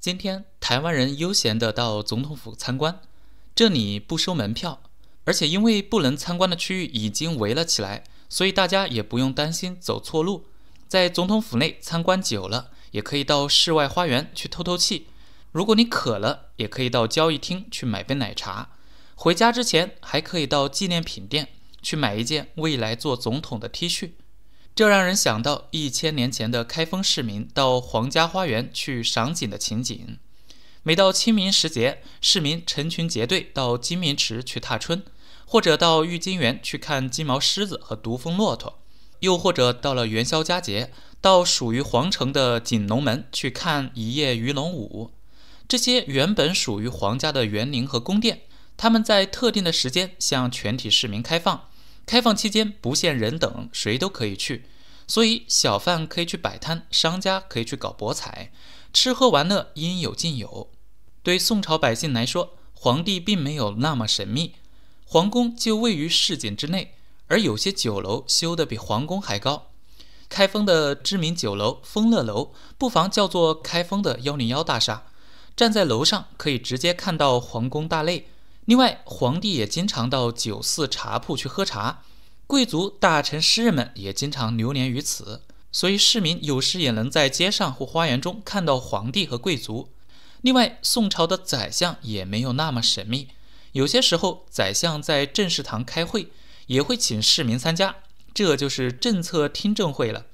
今天，台湾人悠闲地到总统府参观，这里不收门票，而且因为不能参观的区域已经围了起来，所以大家也不用担心走错路。在总统府内参观久了，也可以到室外花园去透透气。如果你渴了，也可以到交易厅去买杯奶茶。回家之前，还可以到纪念品店去买一件未来做总统的 T 恤。这让人想到一千年前的开封市民到皇家花园去赏景的情景。每到清明时节，市民成群结队到金明池去踏春，或者到御金园去看金毛狮子和毒蜂骆驼，又或者到了元宵佳节，到属于皇城的锦龙门去看一夜鱼龙舞。这些原本属于皇家的园林和宫殿，他们在特定的时间向全体市民开放。开放期间不限人等，谁都可以去，所以小贩可以去摆摊，商家可以去搞博彩，吃喝玩乐应有尽有。对宋朝百姓来说，皇帝并没有那么神秘，皇宫就位于市井之内，而有些酒楼修得比皇宫还高。开封的知名酒楼丰乐楼，不妨叫做开封的幺零幺大厦，站在楼上可以直接看到皇宫大内。另外，皇帝也经常到酒肆茶铺去喝茶，贵族、大臣、诗人们也经常流连于此，所以市民有时也能在街上或花园中看到皇帝和贵族。另外，宋朝的宰相也没有那么神秘，有些时候宰相在正事堂开会，也会请市民参加，这就是政策听证会了。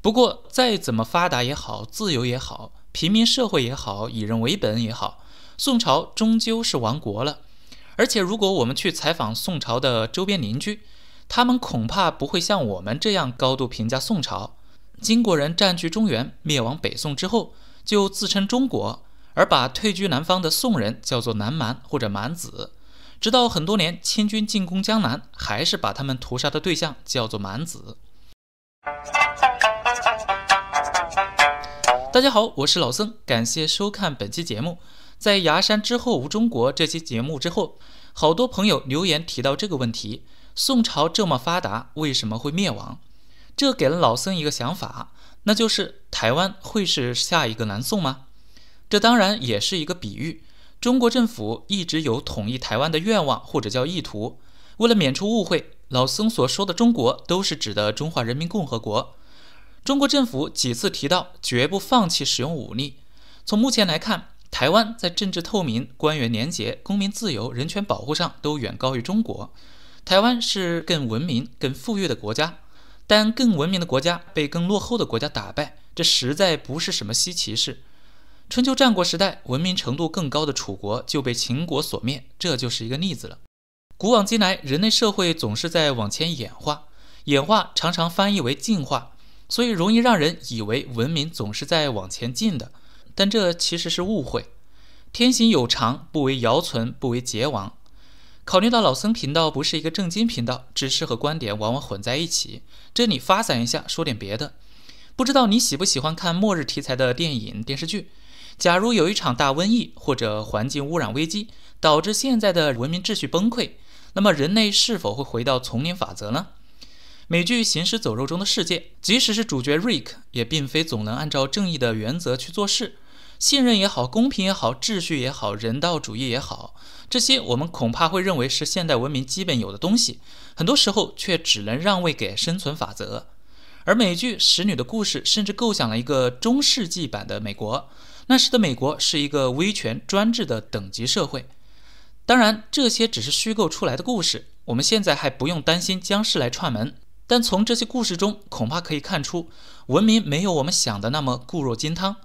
不过，再怎么发达也好，自由也好，平民社会也好，以人为本也好，宋朝终究是亡国了。而且，如果我们去采访宋朝的周边邻居，他们恐怕不会像我们这样高度评价宋朝。金国人占据中原、灭亡北宋之后，就自称中国，而把退居南方的宋人叫做南蛮或者蛮子。直到很多年，清军进攻江南，还是把他们屠杀的对象叫做蛮子。大家好，我是老僧，感谢收看本期节目。在《崖山之后无中国》这期节目之后，好多朋友留言提到这个问题：宋朝这么发达，为什么会灭亡？这给了老僧一个想法，那就是台湾会是下一个南宋吗？这当然也是一个比喻。中国政府一直有统一台湾的愿望或者叫意图。为了免除误会，老僧所说的中国都是指的中华人民共和国。中国政府几次提到绝不放弃使用武力。从目前来看，台湾在政治透明、官员廉洁、公民自由、人权保护上都远高于中国。台湾是更文明、更富裕的国家，但更文明的国家被更落后的国家打败，这实在不是什么稀奇事。春秋战国时代，文明程度更高的楚国就被秦国所灭，这就是一个例子了。古往今来，人类社会总是在往前演化，演化常常翻译为进化。所以容易让人以为文明总是在往前进的，但这其实是误会。天行有常，不为尧存，不为桀亡。考虑到老僧频道不是一个正经频道，知识和观点往往混在一起。这里发散一下，说点别的。不知道你喜不喜欢看末日题材的电影、电视剧？假如有一场大瘟疫或者环境污染危机导致现在的文明秩序崩溃，那么人类是否会回到丛林法则呢？美剧《行尸走肉》中的世界，即使是主角 Rick，也并非总能按照正义的原则去做事。信任也好，公平也好，秩序也好，人道主义也好，这些我们恐怕会认为是现代文明基本有的东西，很多时候却只能让位给生存法则。而美剧《使女的故事》甚至构想了一个中世纪版的美国，那时的美国是一个威权专制的等级社会。当然，这些只是虚构出来的故事，我们现在还不用担心僵尸来串门。但从这些故事中，恐怕可以看出，文明没有我们想的那么固若金汤。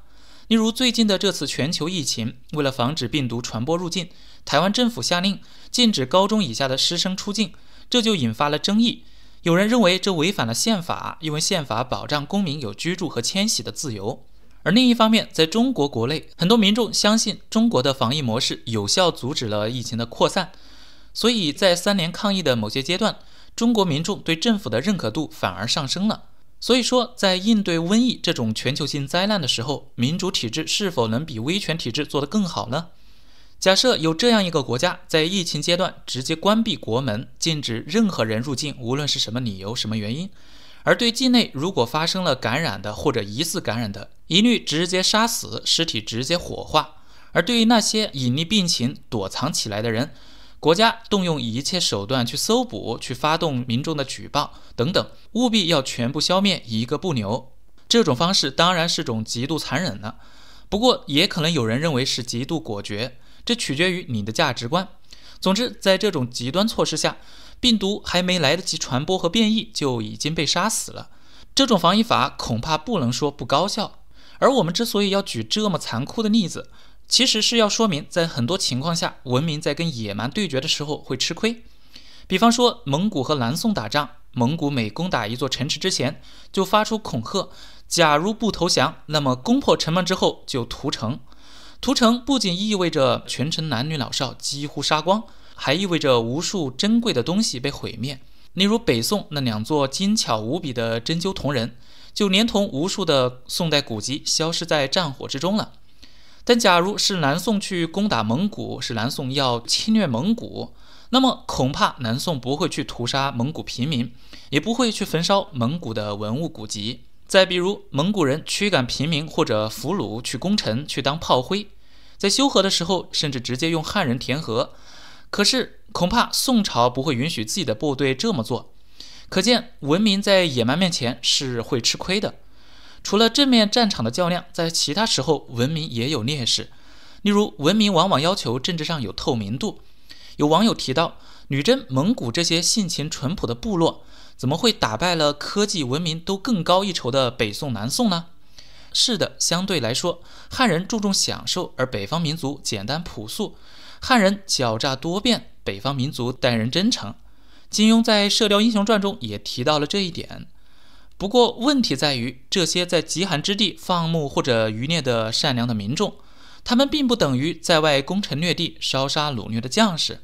例如，最近的这次全球疫情，为了防止病毒传播入境，台湾政府下令禁止高中以下的师生出境，这就引发了争议。有人认为这违反了宪法，因为宪法保障公民有居住和迁徙的自由。而另一方面，在中国国内，很多民众相信中国的防疫模式有效阻止了疫情的扩散，所以在三年抗疫的某些阶段。中国民众对政府的认可度反而上升了。所以说，在应对瘟疫这种全球性灾难的时候，民主体制是否能比威权体制做得更好呢？假设有这样一个国家，在疫情阶段直接关闭国门，禁止任何人入境，无论是什么理由、什么原因。而对境内如果发生了感染的或者疑似感染的，一律直接杀死，尸体直接火化。而对于那些隐匿病情、躲藏起来的人，国家动用一切手段去搜捕、去发动民众的举报等等，务必要全部消灭一个不留。这种方式当然是种极度残忍的，不过也可能有人认为是极度果决，这取决于你的价值观。总之，在这种极端措施下，病毒还没来得及传播和变异就已经被杀死了。这种防疫法恐怕不能说不高效。而我们之所以要举这么残酷的例子，其实是要说明，在很多情况下，文明在跟野蛮对决的时候会吃亏。比方说，蒙古和南宋打仗，蒙古每攻打一座城池之前，就发出恐吓：假如不投降，那么攻破城门之后就屠城。屠城不仅意味着全城男女老少几乎杀光，还意味着无数珍贵的东西被毁灭，例如北宋那两座精巧无比的针灸铜人，就连同无数的宋代古籍，消失在战火之中了。但假如是南宋去攻打蒙古，是南宋要侵略蒙古，那么恐怕南宋不会去屠杀蒙古平民，也不会去焚烧蒙古的文物古籍。再比如，蒙古人驱赶平民或者俘虏去攻城去当炮灰，在修河的时候甚至直接用汉人填河。可是恐怕宋朝不会允许自己的部队这么做。可见，文明在野蛮面前是会吃亏的。除了正面战场的较量，在其他时候，文明也有劣势。例如，文明往往要求政治上有透明度。有网友提到，女真、蒙古这些性情淳朴的部落，怎么会打败了科技文明都更高一筹的北宋、南宋呢？是的，相对来说，汉人注重享受，而北方民族简单朴素；汉人狡诈多变，北方民族待人真诚。金庸在《射雕英雄传》中也提到了这一点。不过，问题在于这些在极寒之地放牧或者渔猎的善良的民众，他们并不等于在外攻城略地、烧杀掳掠的将士。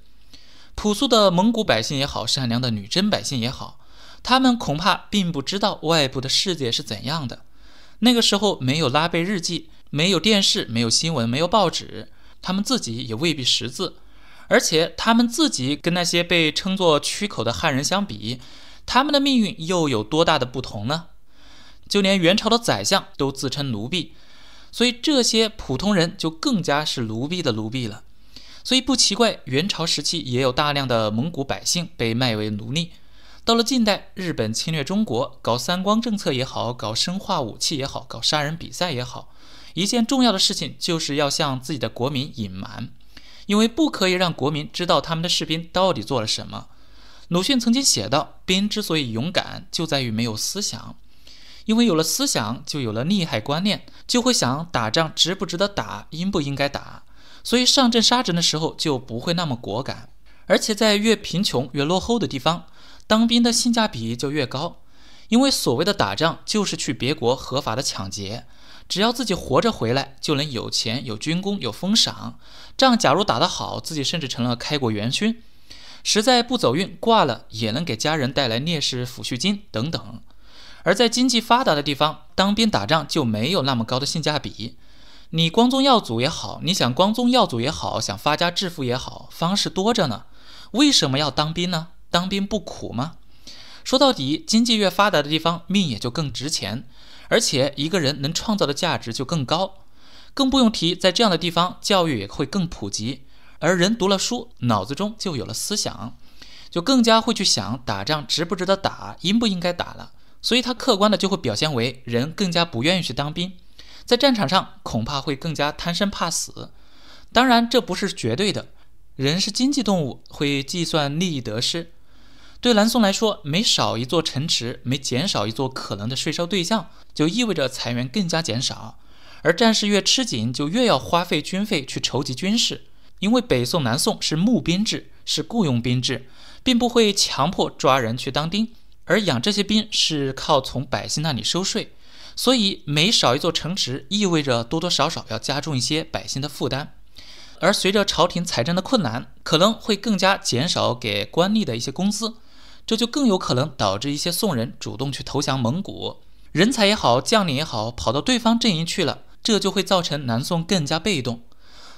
朴素的蒙古百姓也好，善良的女真百姓也好，他们恐怕并不知道外部的世界是怎样的。那个时候没有拉贝日记，没有电视，没有新闻，没有报纸，他们自己也未必识字，而且他们自己跟那些被称作“屈口”的汉人相比。他们的命运又有多大的不同呢？就连元朝的宰相都自称奴婢，所以这些普通人就更加是奴婢的奴婢了。所以不奇怪，元朝时期也有大量的蒙古百姓被卖为奴隶。到了近代，日本侵略中国，搞三光政策也好，搞生化武器也好，搞杀人比赛也好，一件重要的事情就是要向自己的国民隐瞒，因为不可以让国民知道他们的士兵到底做了什么。鲁迅曾经写道：“兵之所以勇敢，就在于没有思想，因为有了思想，就有了利害观念，就会想打仗值不值得打，应不应该打，所以上阵杀人的时候就不会那么果敢。而且在越贫穷越落后的地方，当兵的性价比就越高，因为所谓的打仗就是去别国合法的抢劫，只要自己活着回来，就能有钱、有军功、有封赏。仗假如打得好，自己甚至成了开国元勋。”实在不走运挂了，也能给家人带来烈士抚恤金等等。而在经济发达的地方，当兵打仗就没有那么高的性价比。你光宗耀祖也好，你想光宗耀祖也好，想发家致富也好，方式多着呢。为什么要当兵呢？当兵不苦吗？说到底，经济越发达的地方，命也就更值钱，而且一个人能创造的价值就更高。更不用提在这样的地方，教育也会更普及。而人读了书，脑子中就有了思想，就更加会去想打仗值不值得打，应不应该打了。所以，他客观的就会表现为人更加不愿意去当兵，在战场上恐怕会更加贪生怕死。当然，这不是绝对的，人是经济动物，会计算利益得失。对南宋来说，每少一座城池，每减少一座可能的税收对象，就意味着财源更加减少。而战事越吃紧，就越要花费军费去筹集军事。因为北宋、南宋是募兵制，是雇佣兵制，并不会强迫抓人去当兵，而养这些兵是靠从百姓那里收税，所以每少一座城池，意味着多多少少要加重一些百姓的负担。而随着朝廷财政的困难，可能会更加减少给官吏的一些工资，这就更有可能导致一些宋人主动去投降蒙古，人才也好，将领也好，跑到对方阵营去了，这就会造成南宋更加被动。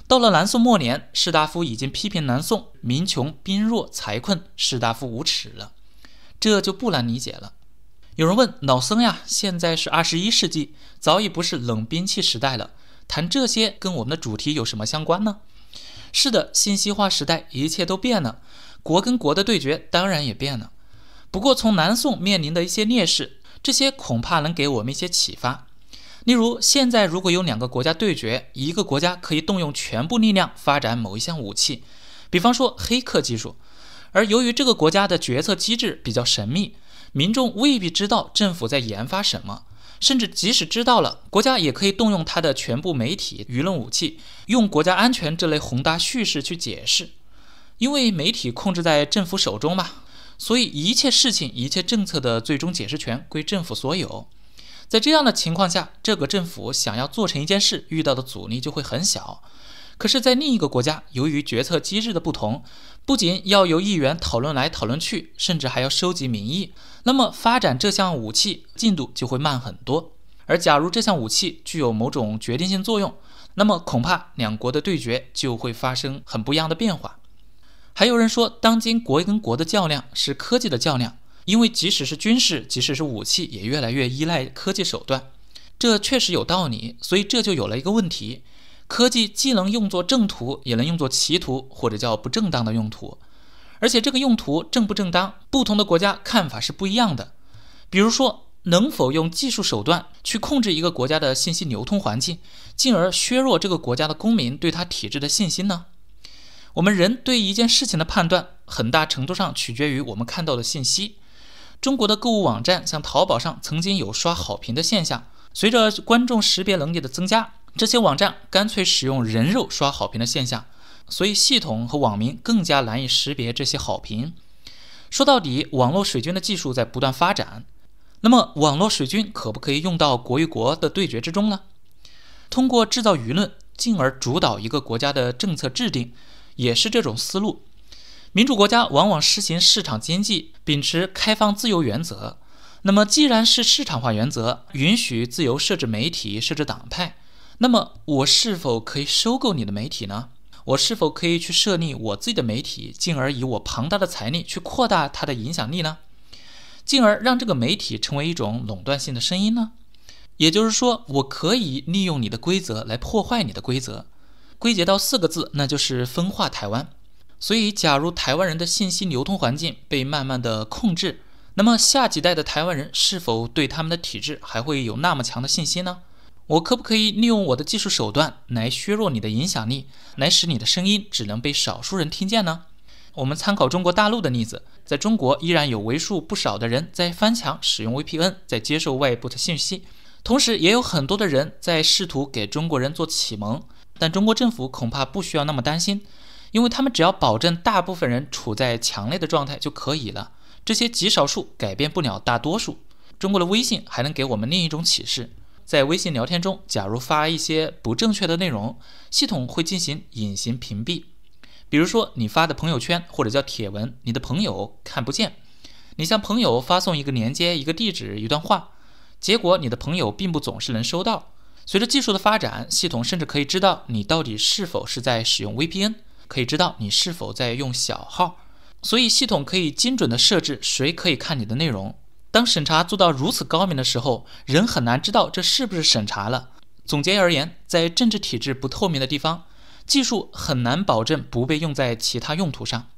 到了南宋末年，士大夫已经批评南宋民穷兵弱财困，士大夫无耻了，这就不难理解了。有人问老僧呀，现在是二十一世纪，早已不是冷兵器时代了，谈这些跟我们的主题有什么相关呢？是的，信息化时代一切都变了，国跟国的对决当然也变了。不过从南宋面临的一些劣势，这些恐怕能给我们一些启发。例如，现在如果有两个国家对决，一个国家可以动用全部力量发展某一项武器，比方说黑客技术。而由于这个国家的决策机制比较神秘，民众未必知道政府在研发什么，甚至即使知道了，国家也可以动用它的全部媒体舆论武器，用国家安全这类宏大叙事去解释。因为媒体控制在政府手中嘛，所以一切事情、一切政策的最终解释权归政府所有。在这样的情况下，这个政府想要做成一件事，遇到的阻力就会很小。可是，在另一个国家，由于决策机制的不同，不仅要由议员讨论来讨论去，甚至还要收集民意，那么发展这项武器进度就会慢很多。而假如这项武器具有某种决定性作用，那么恐怕两国的对决就会发生很不一样的变化。还有人说，当今国跟国的较量是科技的较量。因为即使是军事，即使是武器，也越来越依赖科技手段，这确实有道理。所以这就有了一个问题：科技既能用作正途，也能用作歧途，或者叫不正当的用途。而且这个用途正不正当，不同的国家看法是不一样的。比如说，能否用技术手段去控制一个国家的信息流通环境，进而削弱这个国家的公民对他体制的信心呢？我们人对一件事情的判断，很大程度上取决于我们看到的信息。中国的购物网站像淘宝上曾经有刷好评的现象，随着观众识别能力的增加，这些网站干脆使用人肉刷好评的现象，所以系统和网民更加难以识别这些好评。说到底，网络水军的技术在不断发展，那么网络水军可不可以用到国与国的对决之中呢？通过制造舆论，进而主导一个国家的政策制定，也是这种思路。民主国家往往实行市场经济，秉持开放自由原则。那么，既然是市场化原则，允许自由设置媒体、设置党派，那么我是否可以收购你的媒体呢？我是否可以去设立我自己的媒体，进而以我庞大的财力去扩大它的影响力呢？进而让这个媒体成为一种垄断性的声音呢？也就是说，我可以利用你的规则来破坏你的规则。归结到四个字，那就是分化台湾。所以，假如台湾人的信息流通环境被慢慢的控制，那么下几代的台湾人是否对他们的体制还会有那么强的信心呢？我可不可以利用我的技术手段来削弱你的影响力，来使你的声音只能被少数人听见呢？我们参考中国大陆的例子，在中国依然有为数不少的人在翻墙使用 VPN，在接受外部的信息，同时也有很多的人在试图给中国人做启蒙，但中国政府恐怕不需要那么担心。因为他们只要保证大部分人处在强烈的状态就可以了，这些极少数改变不了大多数。中国的微信还能给我们另一种启示：在微信聊天中，假如发一些不正确的内容，系统会进行隐形屏蔽。比如说，你发的朋友圈或者叫帖文，你的朋友看不见；你向朋友发送一个链接、一个地址、一段话，结果你的朋友并不总是能收到。随着技术的发展，系统甚至可以知道你到底是否是在使用 VPN。可以知道你是否在用小号，所以系统可以精准地设置谁可以看你的内容。当审查做到如此高明的时候，人很难知道这是不是审查了。总结而言，在政治体制不透明的地方，技术很难保证不被用在其他用途上。